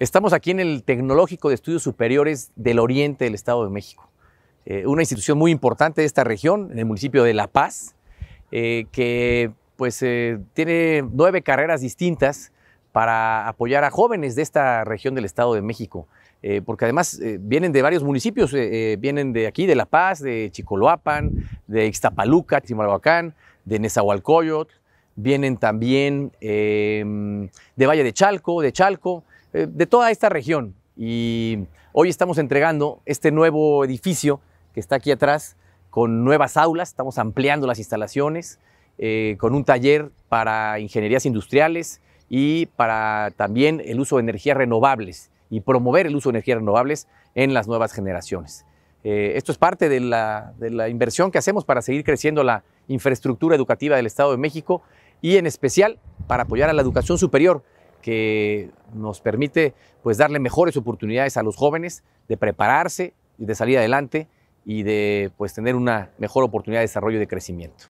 Estamos aquí en el Tecnológico de Estudios Superiores del Oriente del Estado de México, eh, una institución muy importante de esta región, en el municipio de La Paz, eh, que pues eh, tiene nueve carreras distintas para apoyar a jóvenes de esta región del Estado de México, porque además vienen de varios municipios, vienen de aquí, de La Paz, de Chicoloapan, de Ixtapaluca, Chimalhuacán, de Nezahualcóyotl, vienen también de Valle de Chalco, de Chalco, eh, de toda esta región. Y hoy estamos entregando este nuevo edificio que está aquí atrás con nuevas aulas, estamos ampliando las instalaciones, eh, con un taller para ingenierías industriales y para también el uso de energías renovables y promover el uso de energías renovables en las nuevas generaciones. Eh, esto es parte de la, inversión que hacemos para seguir creciendo la infraestructura educativa del Estado de México y en especial para apoyar a la educación superior, que nos permite pues darle mejores oportunidades a los jóvenes de prepararse y de salir adelante y de pues tener una mejor oportunidad de desarrollo y de crecimiento.